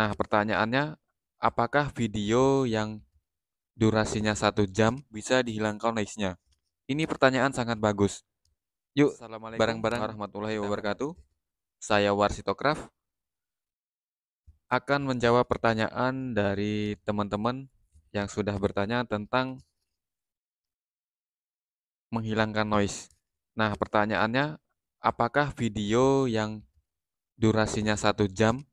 Nah, pertanyaannya, apakah video yang durasinya satu jam bisa dihilangkan noise-nya? Ini pertanyaan sangat bagus. Yuk, bareng-bareng warahmatullahi wabarakatuh. Saya Warsitokraf akan menjawab pertanyaan dari teman-teman yang sudah bertanya tentang menghilangkan noise. Nah, pertanyaannya, apakah video yang durasinya satu jam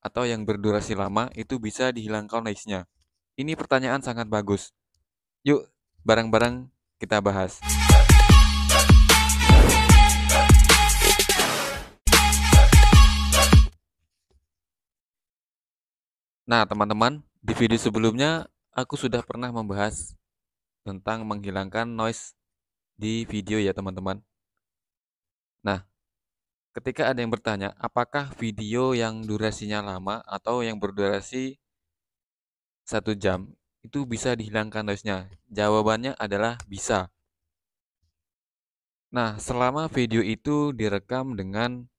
atau yang berdurasi lama itu bisa dihilangkan noise-nya? Ini pertanyaan sangat bagus. Yuk, barang-barang kita bahas. Nah, teman-teman, di video sebelumnya aku sudah pernah membahas tentang menghilangkan noise di video ya, teman-teman. Nah, Ketika ada yang bertanya, apakah video yang durasinya lama atau yang berdurasi satu jam itu bisa dihilangkan noise-nya? Jawabannya adalah bisa. Nah, selama video itu direkam dengan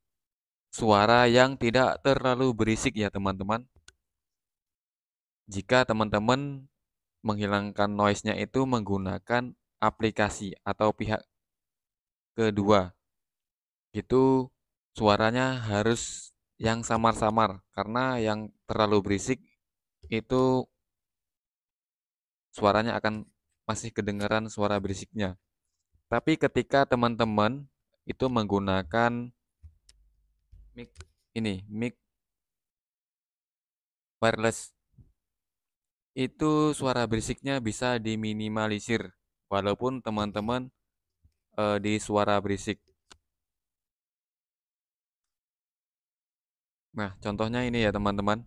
suara yang tidak terlalu berisik ya teman-teman. Jika teman-teman menghilangkan noise-nya itu menggunakan aplikasi atau pihak kedua. Itu suaranya harus yang samar-samar karena yang terlalu berisik itu suaranya akan masih kedengaran suara berisiknya. Tapi ketika teman-teman itu menggunakan mic ini, mic wireless itu suara berisiknya bisa diminimalisir walaupun teman-teman e, di suara berisik Nah, contohnya ini ya teman-teman.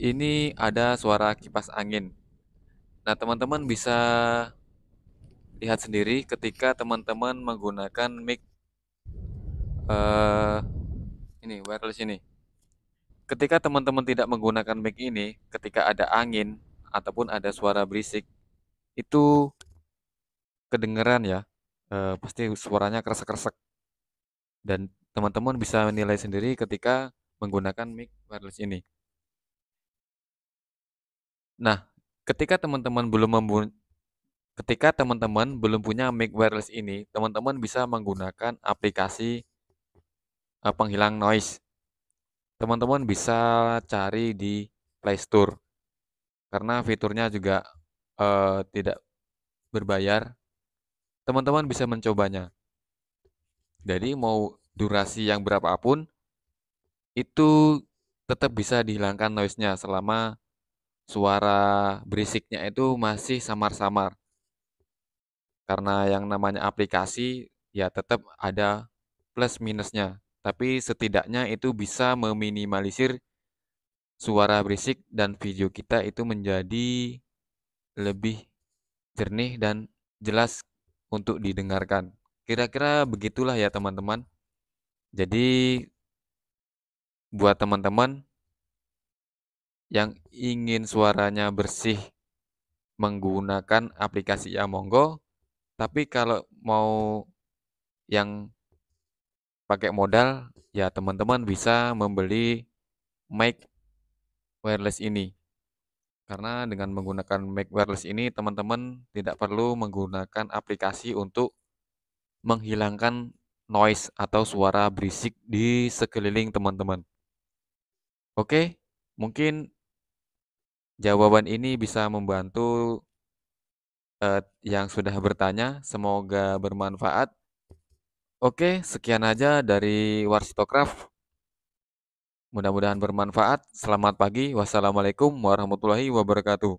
Ini ada suara kipas angin. Nah, teman-teman bisa lihat sendiri ketika teman-teman menggunakan mic uh, ini wireless ini. Ketika teman-teman tidak menggunakan mic ini, ketika ada angin ataupun ada suara berisik, itu kedengeran ya. Uh, pasti suaranya kresek-kresek. Dan teman-teman bisa menilai sendiri ketika menggunakan mic wireless ini. Nah, ketika teman-teman belum ketika teman-teman belum punya mic wireless ini, teman-teman bisa menggunakan aplikasi eh, penghilang noise. Teman-teman bisa cari di Play Store. Karena fiturnya juga eh, tidak berbayar. Teman-teman bisa mencobanya. Jadi mau durasi yang berapapun itu tetap bisa dihilangkan noise-nya selama suara berisiknya itu masih samar-samar. Karena yang namanya aplikasi ya tetap ada plus minusnya, tapi setidaknya itu bisa meminimalisir suara berisik dan video kita itu menjadi lebih jernih dan jelas untuk didengarkan. Kira-kira begitulah ya teman-teman. Jadi buat teman-teman yang ingin suaranya bersih menggunakan aplikasi Amongo, tapi kalau mau yang pakai modal, ya teman-teman bisa membeli mic wireless ini. Karena dengan menggunakan mic wireless ini, teman-teman tidak perlu menggunakan aplikasi untuk menghilangkan noise atau suara berisik di sekeliling teman-teman. Oke, mungkin jawaban ini bisa membantu eh, yang sudah bertanya. Semoga bermanfaat. Oke, sekian aja dari Warsitokraft. Mudah-mudahan bermanfaat. Selamat pagi. Wassalamualaikum warahmatullahi wabarakatuh.